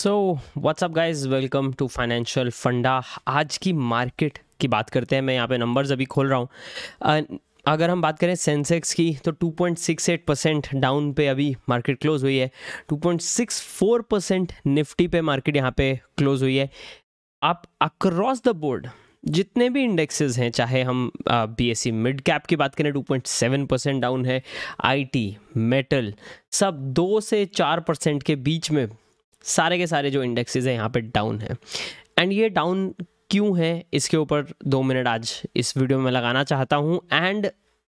So WhatsApp guys welcome to financial Funda आज की market की बात करते हैं मैं यहाँ पे नंबर्स अभी खोल रहा हूँ अगर हम बात करें सेंसेक्स की तो 2.68 परसेंट डाउन पे अभी मार्केट क्लोज हुई है 2.64 परसेंट निफ्टी पे मार्केट यहाँ पे क्लोज हुई है आप अक्रॉस द बोर्ड जितने भी इंडेक्सेस हैं चाहे हम B S C mid cap की बात करें 2.7 परसेंट डाउन है आईटी मेटल सब दो से चार परसेंट के बीच में सारे के सारे जो इंडेक्सेस हैं यहाँ पे डाउन है एंड ये डाउन क्यों है इसके ऊपर दो मिनट आज इस वीडियो में लगाना चाहता हूँ एंड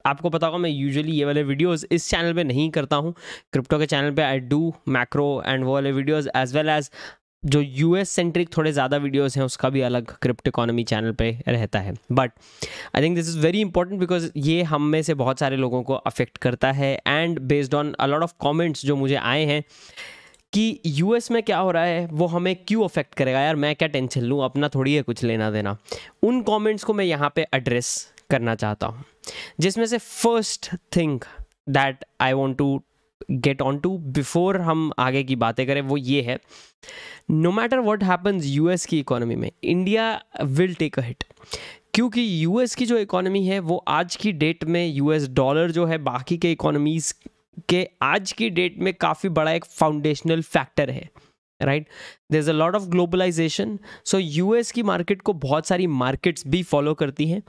आपको पता होगा मैं यूजुअली ये वाले वीडियोस इस चैनल पे नहीं करता हूँ क्रिप्टो के चैनल पे आई डू मैक्रो एंड वो वाले वीडियोस एज वेल एज जो यूएस सेंट्रिक थोड़े ज़्यादा वीडियोस हैं उसका भी अलग क्रिप्ट इकोनॉमी चैनल पे रहता है but I think this is very important because ये हम में से बहुत सारे लोगों को अफेक्ट करता है and based on a lot of comments जो मुझे आए हैं कि यूएस में क्या हो रहा है वो हमें क्यों अफेक्ट करेगा यार मैं क्या टेंशन लूँ अपना थोड़ी है कुछ लेना देना उन कमेंट्स को मैं यहाँ पे एड्रेस करना चाहता हूँ जिसमें से first thing that I want to get on to before हम आगे की बातें करें वो ये है no matter what happens S की इकोनॉमी में India will take a hit क्योंकि यूएस की जो इकोनॉमी है वो आज की डेट में यूएस डॉलर जो है बाकी के इकोनॉमीज़ के आज की डेट में काफ़ी बड़ा एक फाउंडेशनल फैक्टर है right there is a lot of globalisation so US की मार्केट को बहुत सारी मार्केट्स भी फॉलो करती हैं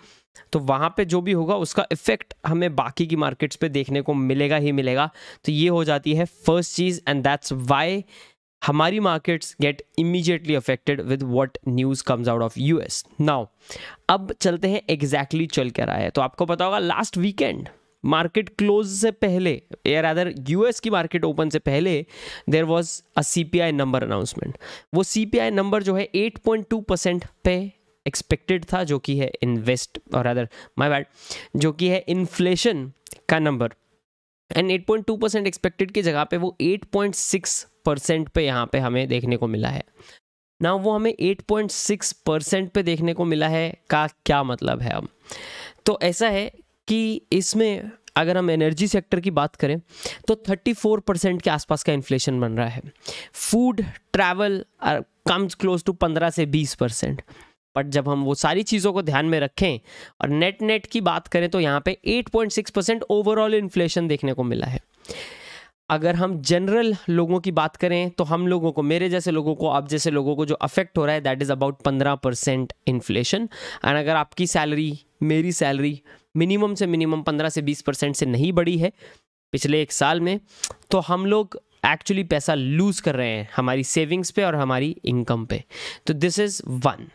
तो वहाँ पे जो भी होगा उसका इफेक्ट हमें बाकी की मार्केट्स पे देखने को मिलेगा ही मिलेगा तो ये हो जाती है फर्स्ट चीज़ एंड दैट्स वाई हमारी markets get immediately affected with what news comes out of US now अब चलते हैं एग्जैक्टली exactly चल क्या रहा है तो आपको पता होगा लास्ट वीकेंड मार्केट क्लोज से पहले या अदर यूएस की मार्केट ओपन से पहले there was a C number announcement वो सी नंबर जो है टू परसेंट पे एक्सपेक्टेड था जो कि है इन्वेस्ट और अदर माई बैड जो कि है इन्फ्लेशन का number and eight point two percent expected की जगह पे वो एट पॉइंट सिक्स परसेंट पे यहाँ पे हमें देखने को मिला है ना वो हमें एट पॉइंट सिक्स परसेंट पे देखने को मिला है का क्या मतलब है अब तो ऐसा है कि इसमें अगर हम एनर्जी सेक्टर की बात करें तो 34 परसेंट के आसपास का इन्फ्लेशन बन रहा है food travel comes close to 15 से 20 परसेंट बट जब हम वो सारी चीज़ों को ध्यान में रखें और नेट नेट की बात करें तो यहाँ पे 8.6 परसेंट ओवरऑल इन्फ्लेशन देखने को मिला है अगर हम जनरल लोगों की बात करें तो हम लोगों को मेरे जैसे लोगों को आप जैसे लोगों को जो अफेक्ट हो रहा है दैट इज़ अबाउट पंद्रह परसेंट इन्फ्लेशन एंड अगर आपकी सैलरी मेरी सैलरी मिनिमम से मिनिमम पंद्रह से बीस परसेंट से नहीं बढ़ी है पिछले एक साल में तो हम लोग एक्चुअली पैसा लूज़ कर रहे हैं हमारी सेविंग्स पे और हमारी इनकम पे तो दिस इज़ वन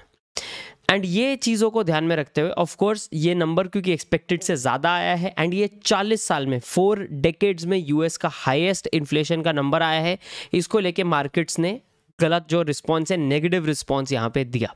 एंड ये चीज़ों को ध्यान में रखते हुए ऑफ कोर्स ये नंबर क्योंकि एक्सपेक्टेड से ज़्यादा आया है एंड ये 40 साल में फोर डेकेड्स में यूएस का हाईएस्ट इन्फ्लेशन का नंबर आया है इसको लेके मार्केट्स ने गलत जो रिस्पॉन्स है नेगेटिव रिस्पॉन्स यहाँ पे दिया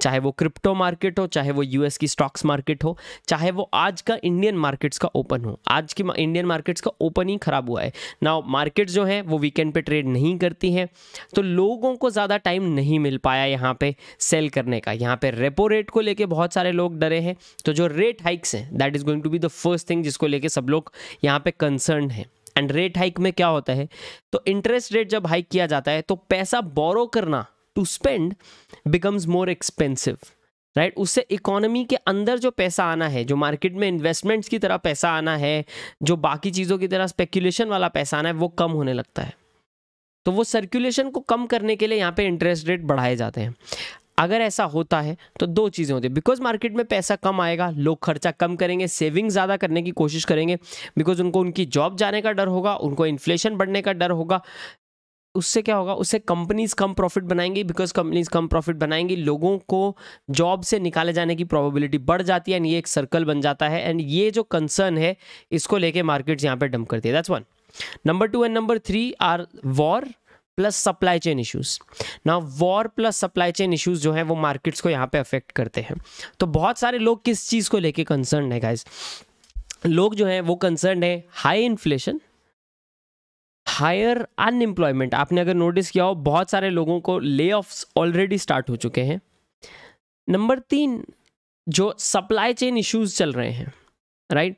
चाहे वो क्रिप्टो मार्केट हो चाहे वो यूएस की स्टॉक्स मार्केट हो चाहे वो आज का इंडियन मार्केट्स का ओपन हो आज की इंडियन मार्केट्स का ओपन ही खराब हुआ है ना मार्केट्स जो है वो वीकेंड पे ट्रेड नहीं करती हैं तो लोगों को ज़्यादा टाइम नहीं मिल पाया यहाँ पर सेल करने का यहाँ पर रेपो रेट को लेकर बहुत सारे लोग डरे हैं तो जो रेट हाइक्स हैं that is going to be the first thing जिसको लेके सब लोग यहाँ पे कंसर्न हैं एंड रेट हाइक में क्या होता है तो इंटरेस्ट रेट जब हाइक किया जाता है तो पैसा बोरो करना to spend becomes more expensive right उससे इकोनॉमी के अंदर जो पैसा आना है जो मार्केट में इन्वेस्टमेंट्स की तरह पैसा आना है जो बाकी चीज़ों की तरह स्पेक्यूलेशन वाला पैसा आना है वो कम होने लगता है तो वो सर्कुलेशन को कम करने के लिए यहाँ पे इंटरेस्ट रेट बढ़ाए जाते हैं अगर ऐसा होता है तो दो चीज़ें होती हैं बिकॉज मार्केट में पैसा कम आएगा लोग खर्चा कम करेंगे सेविंग ज़्यादा करने की कोशिश करेंगे बिकॉज उनको उनकी जॉब जाने का डर होगा उनको इन्फ्लेशन बढ़ने का डर होगा उससे क्या होगा उससे कंपनीज कम प्रॉफिट बनाएंगी बिकॉज कंपनीज कम प्रॉफिट बनाएंगी लोगों को जॉब से निकाले जाने की प्रोबेबिलिटी बढ़ जाती है एंड ये एक सर्कल बन जाता है एंड ये जो कंसर्न है इसको लेके मार्केट्स यहाँ पे डंप करती है that's one number two and number three are war plus supply chain issues ना war plus supply chain issues जो है वो मार्केट्स को यहाँ पे अफेक्ट करते हैं तो बहुत सारे लोग किस चीज़ को लेके कंसर्न है गाइज लोग जो हैं वो कंसर्न है हाई इन्फ्लेशन हायर अनएम्प्लॉयमेंट आपने अगर नोटिस किया हो बहुत सारे लोगों को ले ऑलरेडी स्टार्ट हो चुके हैं नंबर तीन जो सप्लाई चेन इश्यूज चल रहे हैं राइट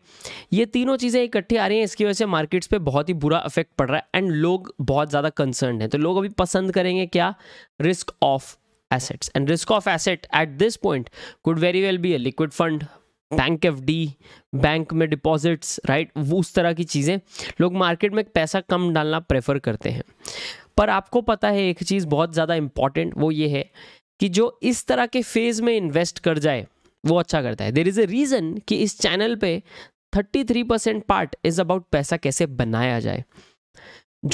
ये तीनों चीज़ें इकट्ठी आ रही हैं इसकी वजह से मार्केट्स पे बहुत ही बुरा इफेक्ट पड़ रहा है एंड लोग बहुत ज़्यादा कंसर्न हैं तो लोग अभी पसंद करेंगे क्या risk off assets and risk off asset at this point could very well be a liquid fund bank F D bank में डिपॉजिट्स राइट right? उस तरह की चीज़ें लोग मार्केट में पैसा कम डालना प्रेफर करते हैं पर आपको पता है एक चीज़ बहुत ज़्यादा इम्पॉर्टेंट वो ये है कि जो इस तरह के फेज़ में इन्वेस्ट कर जाए वो अच्छा करता है देर इज़ ए रीज़न कि इस चैनल पे 33 परसेंट पार्ट इज़ अबाउट पैसा कैसे बनाया जाए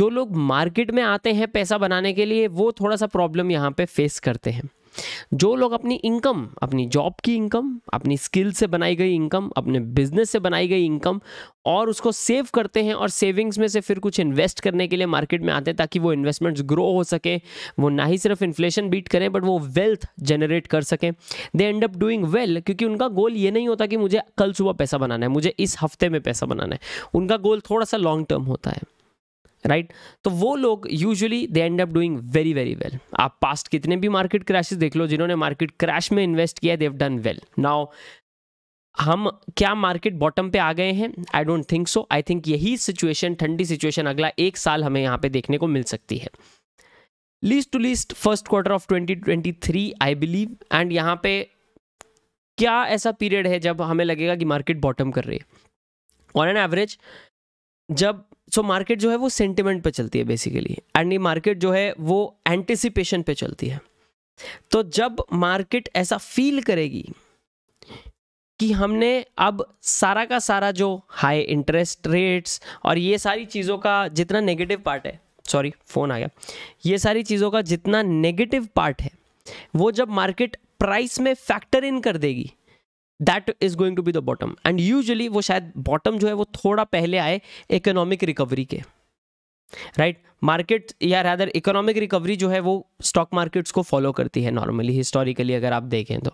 जो लोग मार्केट में आते हैं पैसा बनाने के लिए वो थोड़ा सा प्रॉब्लम यहाँ पे फेस करते हैं जो लोग अपनी इनकम अपनी जॉब की इनकम अपनी स्किल से बनाई गई इनकम अपने बिजनेस से बनाई गई इनकम और उसको सेव करते हैं और सेविंग्स में से फिर कुछ इन्वेस्ट करने के लिए मार्केट में आते हैं ताकि वो इन्वेस्टमेंट्स ग्रो हो सके वो ना ही सिर्फ इन्फ्लेशन बीट करें बट वो वेल्थ जनरेट कर सकें they end up doing well क्योंकि उनका गोल ये नहीं होता कि मुझे कल सुबह पैसा बनाना है मुझे इस हफ्ते में पैसा बनाना है उनका गोल थोड़ा सा लॉन्ग टर्म होता है राइट right? तो वो लोग usually they end up doing very very well आप पास्ट कितने भी मार्केट क्रैशेस देख लो जिन्होंने मार्केट क्रैश में इन्वेस्ट किया they have done well now हम क्या मार्केट बॉटम पे आ गए हैं I don't think so I think यही सिचुएशन ठंडी सिचुएशन अगला एक साल हमें यहाँ पे देखने को मिल सकती है least to least first quarter of 2023 I believe and यहाँ पे क्या ऐसा पीरियड है जब हमें लगेगा कि मार्केट बॉटम कर रही है ऑन एन एवरेज जब सो so मार्केट जो है वो सेंटिमेंट पे चलती है बेसिकली एंड ये मार्केट जो है वो एंटिसिपेशन पे चलती है तो जब मार्केट ऐसा फील करेगी कि हमने अब सारा का सारा जो हाई इंटरेस्ट रेट्स और ये सारी चीज़ों का जितना नेगेटिव पार्ट है सॉरी फ़ोन आ गया ये सारी चीज़ों का जितना नेगेटिव पार्ट है वो जब मार्केट प्राइस में फैक्टर इन कर देगी that is going to be the bottom and usually वो शायद बॉटम जो है वो थोड़ा पहले आए इकोनॉमिक रिकवरी के राइट मार्केट या रादर इकोनॉमिक रिकवरी जो है वो स्टॉक मार्केट्स को फॉलो करती है नॉर्मली हिस्टोरिकली अगर आप देखें तो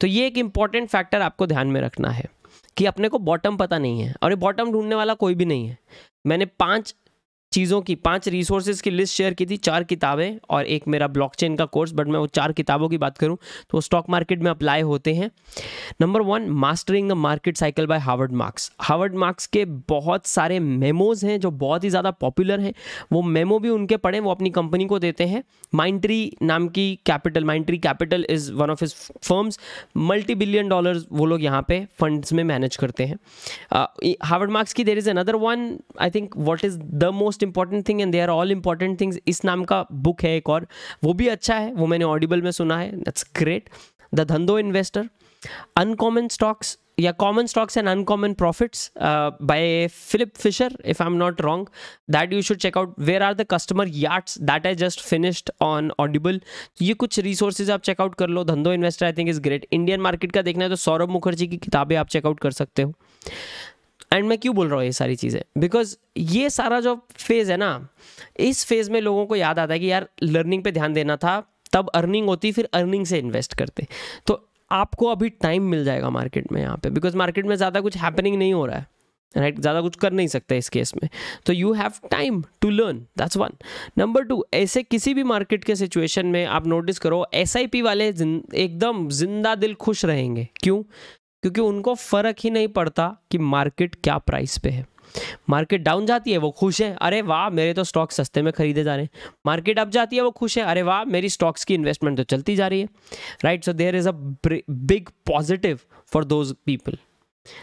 तो ये एक इंपॉर्टेंट फैक्टर आपको ध्यान में रखना है कि अपने को बॉटम पता नहीं है और ये बॉटम ढूंढने वाला कोई भी नहीं है मैंने पांच चीज़ों की पांच रिसोर्सेज की लिस्ट शेयर की थी चार किताबें और एक मेरा ब्लॉकचेन का कोर्स बट मैं वो चार किताबों की बात करूँ तो स्टॉक मार्केट में अप्लाई होते हैं number one mastering the market cycle by Howard Marks Howard Marks के बहुत सारे मेमोज हैं जो बहुत ही ज़्यादा पॉपुलर हैं वो मेमो भी उनके पढ़े वो अपनी कंपनी को देते हैं माइंट्री नाम की कैपिटल माइंट्री capital is one of his firms multi billion dollar वो लोग यहाँ पे फंड्स में मैनेज करते हैं हार्वर्ड uh, मार्क्स की there is another one I think what is the most important thing and they are all important things इस नाम का बुक है एक और वो भी अच्छा है वो मैंने ऑडिबल में सुना है that's great the Dhandho investor uncommon stocks या common stocks and uncommon profits by Philip Fisher if I am not wrong that you should check out where are the customer yachts that I just finished on Audible ये कुछ resources आप check out कर लो Dhandho investor I think is great Indian market का देखना है तो सौरभ मुखर्जी की किताबें आप चेकआउट कर सकते हो एंड मैं क्यों बोल रहा हूँ ये सारी चीज़ें बिकॉज ये सारा जो फेज़ है ना इस फेज़ में लोगों को याद आता है कि यार लर्निंग पे ध्यान देना था तब अर्निंग होती फिर अर्निंग से इन्वेस्ट करते तो आपको अभी टाइम मिल जाएगा मार्केट में यहाँ पे बिकॉज मार्केट में ज़्यादा कुछ हैपनिंग नहीं हो रहा है राइट right? ज़्यादा कुछ कर नहीं सकते इस केस में तो you have time to learn that's one number two ऐसे किसी भी मार्केट के सिचुएशन में आप नोटिस करो एस वाले एकदम जिंदा दिल खुश रहेंगे क्यों क्योंकि उनको फ़र्क ही नहीं पड़ता कि मार्केट क्या प्राइस पे है मार्केट डाउन जाती है वो खुश है अरे वाह मेरे तो स्टॉक सस्ते में खरीदे जा रहे हैं मार्केट अप जाती है वो खुश है अरे वाह मेरी स्टॉक्स की इन्वेस्टमेंट तो चलती जा रही है right so there is a big positive for those people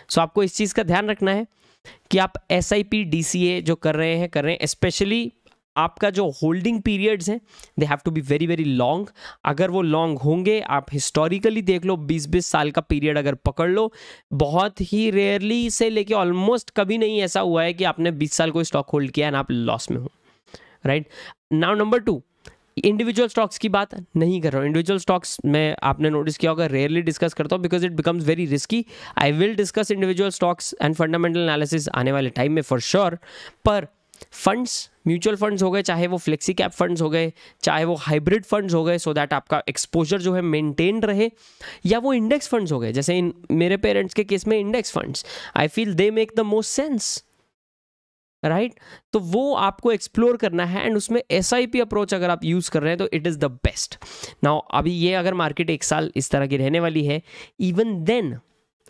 so आपको इस चीज़ का ध्यान रखना है कि आप S I P D C A जो कर रहे हैं कर रहे हैं स्पेशली आपका जो होल्डिंग पीरियड्स हैं they have to be very very long अगर वो लॉन्ग होंगे आप हिस्टोरिकली देख लो 20-20 साल का पीरियड अगर पकड़ लो बहुत ही रेयरली से लेके ऑलमोस्ट कभी नहीं ऐसा हुआ है कि आपने 20 साल कोई स्टॉक होल्ड किया एंड आप लॉस में हो right now number two individual stocks की बात नहीं कर रहा हूँ इंडिविजुअल स्टॉक्स में आपने नोटिस किया होगा रेयरली डिस्कस करता हूँ because it becomes very risky I will discuss individual stocks and fundamental analysis आने वाले टाइम में फॉर श्योर sure, पर फंड्स म्यूचुअल फंड्स हो गए चाहे वो फ्लेक्सी कैप फंड्स हो गए चाहे वो हाइब्रिड फंड्स हो गए सो दैट आपका एक्सपोजर जो है मेंटेन रहे या वो इंडेक्स फंड्स हो गए जैसे इन मेरे पेरेंट्स के केस में index funds I feel they make the most sense right तो वो आपको एक्सप्लोर करना है एंड उसमें एस आई पी अप्रोच अगर आप यूज़ कर रहे हैं तो it is the best now अभी ये अगर मार्केट एक साल इस तरह की रहने वाली है इवन देन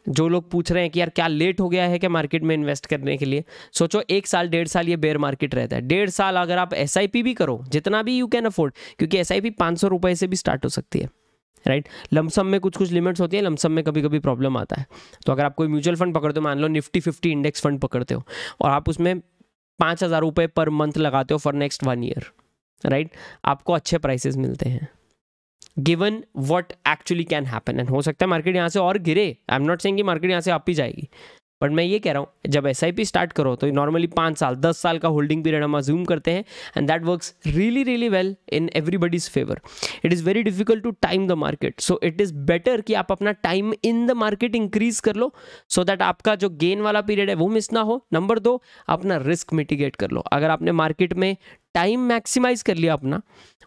जो लोग पूछ रहे हैं कि यार क्या लेट हो गया है क्या मार्केट में इन्वेस्ट करने के लिए सोचो एक साल डेढ़ साल ये बेयर मार्केट रहता है डेढ़ साल अगर आप एस भी करो जितना भी यू कैन अफोर्ड क्योंकि एस आई पी से भी स्टार्ट हो सकती है राइट right? लमसम में कुछ कुछ लिमिट्स होती है लमसम में कभी कभी प्रॉब्लम आता है तो अगर आप कोई म्यूचुअल फंड पकड़ते हो मान लो निफ्टी फिफ्टी इंडेक्स फंड पकड़ते हो और आप उसमें पाँच हज़ार रुपये पर मंथ लगाते हो for next one year right आपको अच्छे प्राइसेस मिलते हैं given what actually can happen and हो सकता है मार्केट यहाँ से और गिरे I am not saying market यहाँ से आप ही जाएगी बट मैं ये कह रहा हूँ जब एस आई पी स्टार्ट करो तो नॉर्मली पाँच साल दस साल का होल्डिंग पीरियड हम अज्यूम करते हैं and that work really really well in everybody's favour it is very difficult to time the market so it is better कि आप अपना time in the market increase कर लो सो so दैट आपका जो गेन वाला पीरियड है वो मिस ना हो नंबर दो अपना रिस्क मिटिगेट कर लो अगर आपने मार्केट में टाइम मैक्सिमाइज कर लिया अपना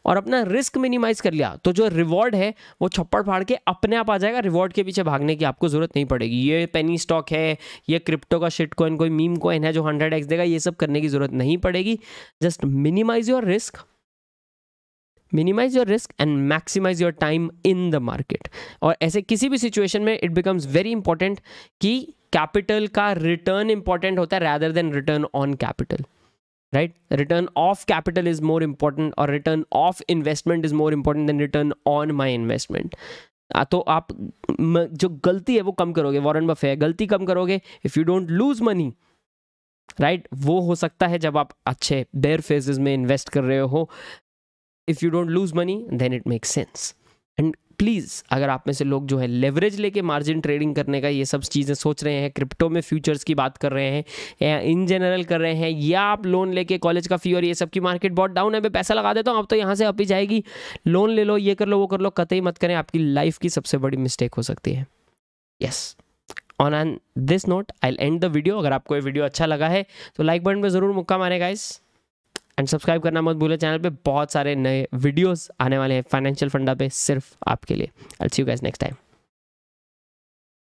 और अपना रिस्क मिनिमाइज कर लिया तो जो रिवॉर्ड है वो छप्पड़ फाड़ के अपने आप आ जाएगा रिवॉर्ड के पीछे भागने की आपको जरूरत नहीं पड़ेगी ये पेनी स्टॉक है ये क्रिप्टो का शिट कॉइन कोई मीम कॉइन है जो हंड्रेड एक्स देगा ये सब करने की जरूरत नहीं पड़ेगी just minimise your risk minimise your risk and maximise your time in the market और ऐसे किसी भी सिचुएशन में इट बिकम्स वेरी इंपॉर्टेंट कि कैपिटल का रिटर्न इंपॉर्टेंट होता है rather than return on capital right return of capital is more important और return of investment is more important than return on my investment तो आप जो गलती है वो कम करोगे वॉरन बफे गलती कम करोगे if you don't lose money right वो हो सकता है जब आप अच्छे डेयर फेजेज में इन्वेस्ट कर रहे हो if you don't lose money then it make sense please अगर आप में से लोग जो है लेवरेज लेके मार्जिन ट्रेडिंग करने का ये सब चीज़ें सोच रहे हैं क्रिप्टो में फ्यूचर्स की बात कर रहे हैं या इन जनरल कर रहे हैं या आप लोन लेके कॉलेज का फी और ये सब की मार्केट बहुत डाउन है मैं पैसा लगा देता हूँ आप तो यहाँ से अपी जाएगी लोन ले लो ये कर लो वो कर लो कतई मत करें आपकी लाइफ की सबसे बड़ी मिस्टेक हो सकती है yes on an this note I end the video अगर आपको ये वीडियो अच्छा लगा है तो लाइक बटन पर ज़रूर मुक्का मारेगा इस एंड सब्सक्राइब करना मत भूलें चैनल पे बहुत सारे नए वीडियोस आने वाले हैं फाइनेंशियल फंडा पे सिर्फ आपके लिए I'll see you guys next time